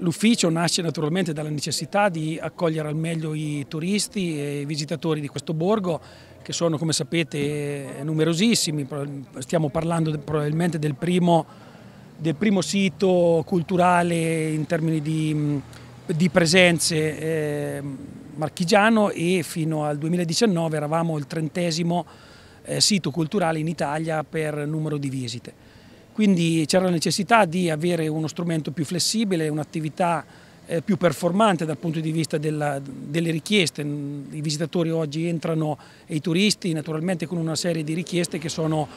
L'ufficio nasce naturalmente dalla necessità di accogliere al meglio i turisti e i visitatori di questo borgo che sono come sapete numerosissimi, stiamo parlando probabilmente del primo, del primo sito culturale in termini di, di presenze eh, marchigiano e fino al 2019 eravamo il trentesimo eh, sito culturale in Italia per numero di visite quindi c'era la necessità di avere uno strumento più flessibile, un'attività eh, più performante dal punto di vista della, delle richieste. I visitatori oggi entrano e i turisti naturalmente con una serie di richieste che sono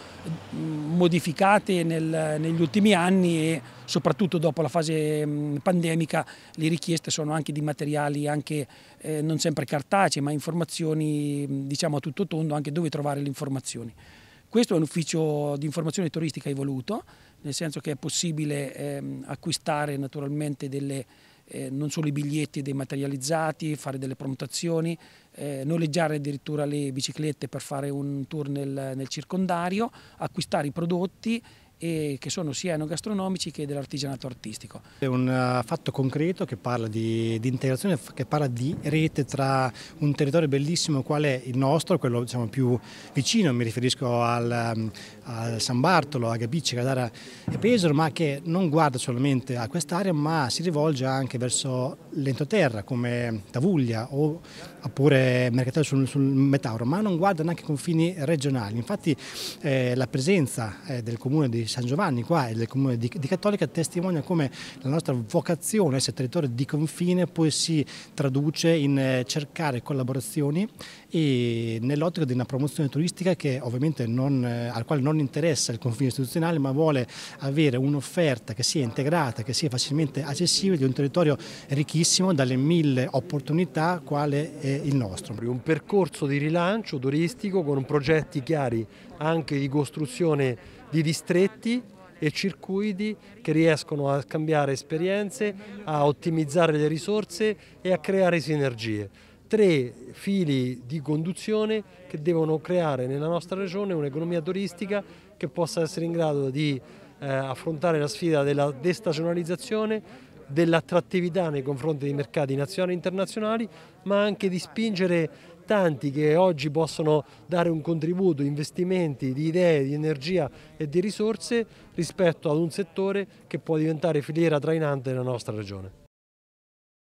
modificate nel, negli ultimi anni e soprattutto dopo la fase pandemica le richieste sono anche di materiali anche eh, non sempre cartacei ma informazioni diciamo a tutto tondo anche dove trovare le informazioni. Questo è un ufficio di informazione turistica evoluto, nel senso che è possibile ehm, acquistare naturalmente delle, eh, non solo i biglietti materializzati, fare delle prenotazioni, eh, noleggiare addirittura le biciclette per fare un tour nel, nel circondario, acquistare i prodotti e che sono sia enogastronomici che dell'artigianato artistico. È un eh, fatto concreto che parla di, di, integrazione, che parla di rete tra un territorio bellissimo qual è il nostro, quello diciamo, più vicino, mi riferisco al, ehm, al San Bartolo, a Gabice, Cadara e Pesaro, ma che non guarda solamente a quest'area ma si rivolge anche verso l'entroterra come Tavuglia oppure Mercatello sul, sul, Metauro, ma non guardano anche i confini regionali. Infatti eh, la presenza eh, del comune di San Giovanni qua e del comune di, di, Cattolica testimonia come la nostra vocazione, essere territorio di confine, poi si traduce in eh, cercare collaborazioni e nell'ottica di una promozione turistica che ovviamente non, eh, al quale non interessa il confine istituzionale, ma vuole avere un'offerta che sia integrata, che sia facilmente accessibile di un territorio ricchissimo larghissimo dalle mille opportunità quale è il nostro. Un percorso di rilancio turistico con progetti chiari anche di costruzione di distretti e circuiti che riescono a cambiare esperienze, a ottimizzare le risorse e a creare sinergie. Tre fili di conduzione che devono creare nella nostra regione un'economia turistica che possa essere in grado di eh, affrontare la sfida della destagionalizzazione, dell'attrattività nei confronti dei mercati nazionali e internazionali, ma anche di spingere tanti che oggi possono dare un contributo, investimenti di idee, di energia e di risorse rispetto ad un settore che può diventare filiera trainante nella nostra regione.